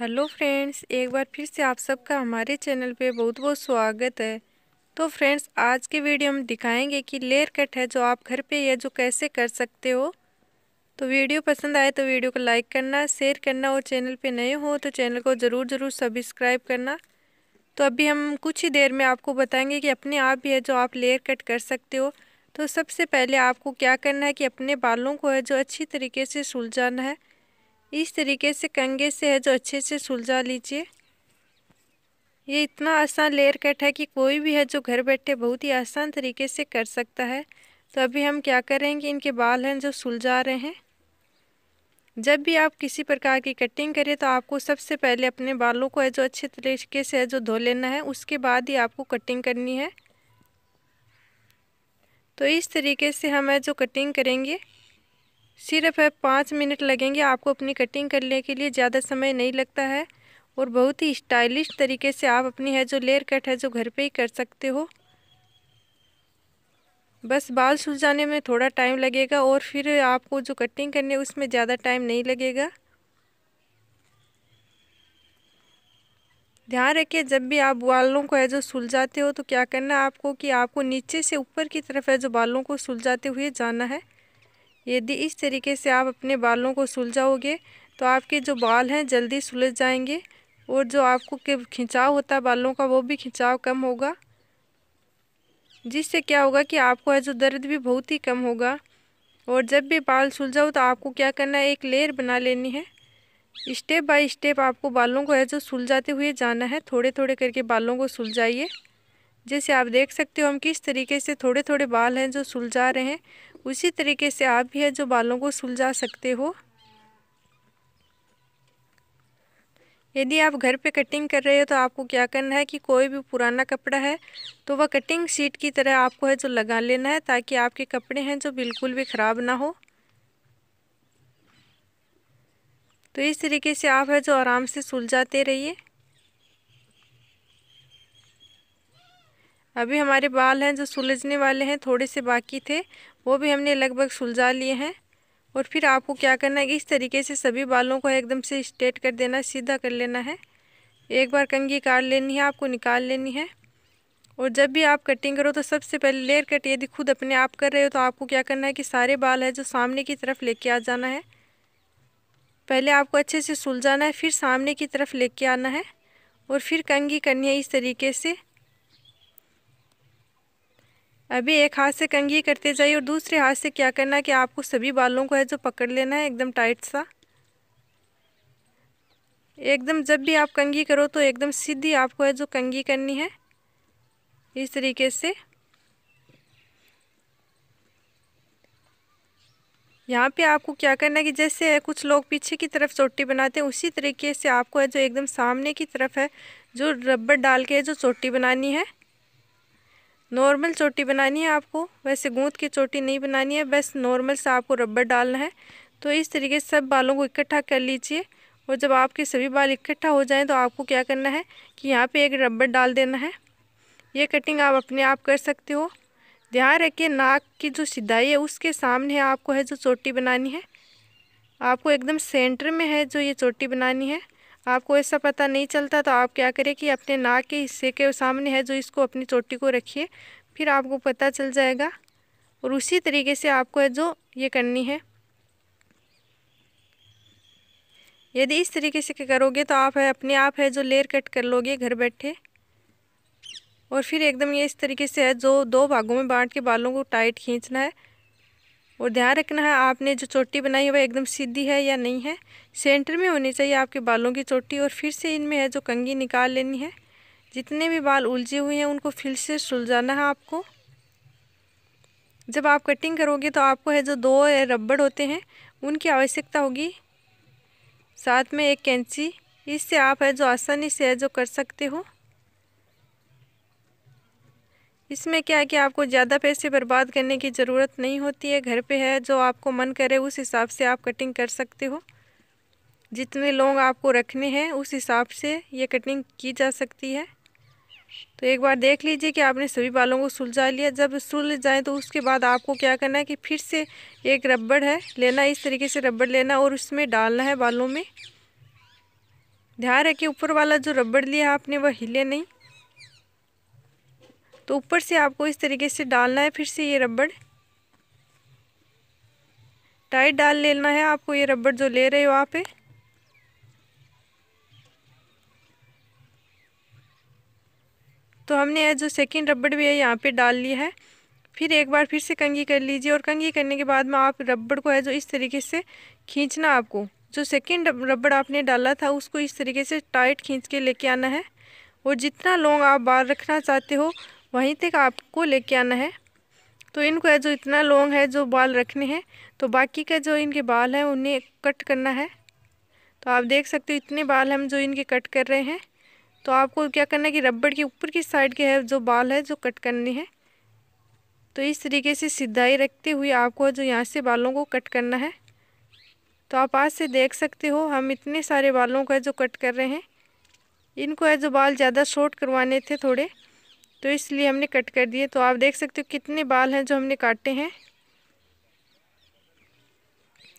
hello friends एक बार फिर से आप सबका हमारे चैनल पे बहुत बहुत स्वागत है तो फ्रेंड्स आज की वीडियो हम दिखाएंगे कि लेयर कट है जो आप घर पे है जो कैसे कर सकते हो तो वीडियो पसंद आए तो वीडियो को लाइक करना शेयर करना और चैनल पे नए हो तो चैनल को ज़रूर ज़रूर सब्सक्राइब करना तो अभी हम कुछ ही देर में आपको बताएंगे कि अपने आप भी है जो आप लेयर कट कर सकते हो तो सबसे पहले आपको क्या करना है कि अपने बालों को है जो अच्छी तरीके से सुलझाना है इस तरीके से कंगे से है जो अच्छे से सुलझा लीजिए ये इतना आसान लेयर कट है कि कोई भी है जो घर बैठे बहुत ही आसान तरीके से कर सकता है तो अभी हम क्या करेंगे इनके बाल हैं जो सुलझा रहे हैं जब भी आप किसी प्रकार की कटिंग करें तो आपको सबसे पहले अपने बालों को है जो अच्छे तरीके से है जो धो लेना है उसके बाद ही आपको कटिंग करनी है तो इस तरीके से हम है जो कटिंग करेंगे सिर्फ पाँच मिनट लगेंगे आपको अपनी कटिंग करने के लिए ज़्यादा समय नहीं लगता है और बहुत ही स्टाइलिश तरीके से आप अपनी है जो लेयर कट है जो घर पे ही कर सकते हो बस बाल सुलझाने में थोड़ा टाइम लगेगा और फिर आपको जो कटिंग करनी है उसमें ज़्यादा टाइम नहीं लगेगा ध्यान रखिए जब भी आप बालों को है जो सुलझाते हो तो क्या करना है आपको कि आपको नीचे से ऊपर की तरफ है जो बालों को सुलझाते हुए जाना है यदि इस तरीके से आप अपने बालों को सुलझाओगे तो आपके जो बाल हैं जल्दी सुलझ जाएंगे और जो आपको खिंचाव होता है बालों का वो भी खिंचाव कम होगा जिससे क्या होगा कि आपको है जो दर्द भी बहुत ही कम होगा और जब भी बाल सुलझाओ तो आपको क्या करना है एक लेयर बना लेनी है स्टेप बाय स्टेप आपको बालों को है जो सुलझाते हुए जाना है थोड़े थोड़े करके बालों को सुलझाइए जैसे आप देख सकते हो हम किस तरीके से थोड़े थोड़े बाल हैं जो सुलझा रहे हैं उसी तरीके से आप भी है जो बालों को सुलझा सकते हो यदि आप घर पे कटिंग कर रहे हो तो आपको क्या करना है कि कोई भी पुराना कपड़ा है तो वह कटिंग सीट की तरह आपको है जो लगा लेना है ताकि आपके कपड़े हैं जो बिल्कुल भी ख़राब ना हो तो इस तरीके से आप है जो आराम से सुलझाते रहिए अभी हमारे बाल हैं जो सुलझने वाले हैं थोड़े से बाकी थे वो भी हमने लगभग सुलझा लिए हैं और फिर आपको क्या करना है इस तरीके से सभी बालों को एकदम से स्ट्रेट कर देना सीधा कर लेना है एक बार कंगी काट लेनी है आपको निकाल लेनी है और जब भी आप कटिंग करो तो सबसे पहले लेयर कट यदि खुद अपने आप कर रहे हो तो आपको क्या करना है कि सारे बाल है जो सामने की तरफ लेके आ जाना है पहले आपको अच्छे से सुलझाना है फिर सामने की तरफ लेके आना है और फिर कंगी करनी है इस तरीके से अभी एक हाथ से कंघी करते जाइए और दूसरे हाथ से क्या करना है कि आपको सभी बालों को है जो पकड़ लेना है एकदम टाइट सा एकदम जब भी आप कंघी करो तो एकदम सीधी आपको है जो कंघी करनी है इस तरीके से यहाँ पे आपको क्या करना है कि जैसे कुछ लोग पीछे की तरफ चोटी बनाते हैं उसी तरीके से आपको है जो एकदम सामने की तरफ है जो रबड़ डाल के जो चोटी बनानी है नॉर्मल चोटी बनानी है आपको वैसे गूंद की चोटी नहीं बनानी है बस नॉर्मल सा आपको रबर डालना है तो इस तरीके से सब बालों को इकट्ठा कर लीजिए और जब आपके सभी बाल इकट्ठा हो जाएं तो आपको क्या करना है कि यहाँ पे एक रबर डाल देना है ये कटिंग आप अपने आप कर सकते हो ध्यान रखिए नाक की जो सिदाई है उसके सामने है आपको है जो चोटी बनानी है आपको एकदम सेंटर में है जो ये चोटी बनानी है आपको ऐसा पता नहीं चलता तो आप क्या करें कि अपने नाक के हिस्से के सामने है जो इसको अपनी चोटी को रखिए फिर आपको पता चल जाएगा और उसी तरीके से आपको है जो ये करनी है यदि इस तरीके से करोगे तो आप है अपने आप है जो लेयर कट कर लोगे घर बैठे और फिर एकदम ये इस तरीके से है जो दो भागों में बांट के बालों को टाइट खींचना है और ध्यान रखना है आपने जो चोटी बनाई है वह एकदम सीधी है या नहीं है सेंटर में होनी चाहिए आपके बालों की चोटी और फिर से इनमें है जो कंगी निकाल लेनी है जितने भी बाल उलझे हुए हैं उनको फिर से सुलझाना है आपको जब आप कटिंग करोगे तो आपको है जो दो रबड़ होते हैं उनकी आवश्यकता होगी साथ में एक कैंची इससे आप है जो आसानी से है जो कर सकते हो इसमें क्या है कि आपको ज़्यादा पैसे बर्बाद करने की ज़रूरत नहीं होती है घर पे है जो आपको मन करे उस हिसाब से आप कटिंग कर सकते हो जितने लोग आपको रखने हैं उस हिसाब से ये कटिंग की जा सकती है तो एक बार देख लीजिए कि आपने सभी बालों को सुलझा लिया जब सुलझ जाए तो उसके बाद आपको क्या करना है कि फिर से एक रबड़ है लेना इस तरीके से रबड़ लेना और उसमें डालना है बालों में ध्यान रखिए ऊपर वाला जो रबड़ लिया आपने वह हिले नहीं तो ऊपर से आपको इस तरीके से डालना है फिर से ये रबड़ टाइट डाल लेना है आपको ये रबड़ जो ले रहे हो आप तो हमने जो सेकंड रबड़ भी है यहाँ पे डाल लिया है फिर एक बार फिर से कंघी कर लीजिए और कंघी करने के बाद में आप रबड़ को है जो इस तरीके से खींचना आपको जो सेकेंड रबड़ आपने डाला था उसको इस तरीके से टाइट खींच के लेके आना है और जितना लॉन्ग आप बार रखना चाहते हो वहीं तक आपको लेके आना है तो इनको है जो इतना लॉन्ग है जो बाल रखने हैं तो बाकी का जो इनके बाल हैं उन्हें कट करना है तो आप देख सकते हो इतने बाल हम जो इनके कट कर रहे हैं तो आपको क्या करना है कि रबड़ के ऊपर की साइड के है जो बाल है जो कट करने हैं तो इस तरीके से सीधाई रखते हुए आपको जो यहाँ से बालों को कट करना है तो आप आज से देख सकते हो हम इतने सारे बालों का जो कट कर रहे हैं इनको है जो बाल ज़्यादा शॉर्ट करवाने थे थोड़े तो इसलिए हमने कट कर दिए तो आप देख सकते हो कितने बाल हैं जो हमने काटे हैं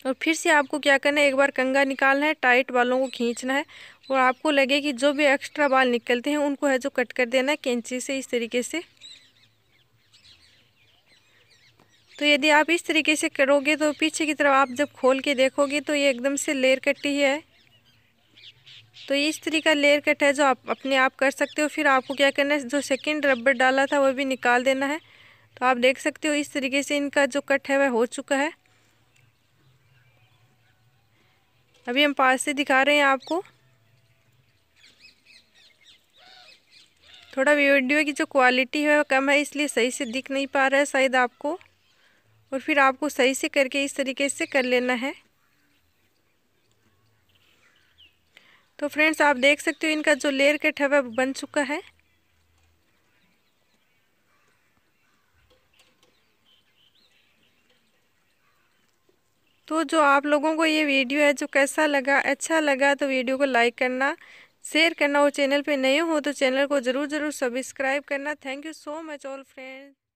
और फिर से आपको क्या करना है एक बार कंगा निकालना है टाइट बालों को खींचना है और आपको लगे कि जो भी एक्स्ट्रा बाल निकलते हैं उनको है जो कट कर देना है कैंची से इस तरीके से तो यदि आप इस तरीके से करोगे तो पीछे की तरफ आप जब खोल के देखोगे तो ये एकदम से लेयर कटी है तो ये इस तरीका लेयर कट है जो आप अपने आप कर सकते हो फिर आपको क्या करना है जो सेकेंड रबड़ डाला था वह भी निकाल देना है तो आप देख सकते हो इस तरीके से इनका जो कट है वह हो चुका है अभी हम पास से दिखा रहे हैं आपको थोड़ा वीडियो की जो क्वालिटी है वह कम है इसलिए सही से दिख नहीं पा रहा है शायद आपको और फिर आपको सही से करके इस तरीके से कर लेना है तो फ्रेंड्स आप देख सकते हो इनका जो लेयर कट है वह बन चुका है तो जो आप लोगों को ये वीडियो है जो कैसा लगा अच्छा लगा तो वीडियो को लाइक करना शेयर करना और चैनल पे नए हो तो चैनल को ज़रूर ज़रूर सब्सक्राइब करना thank you so much all friends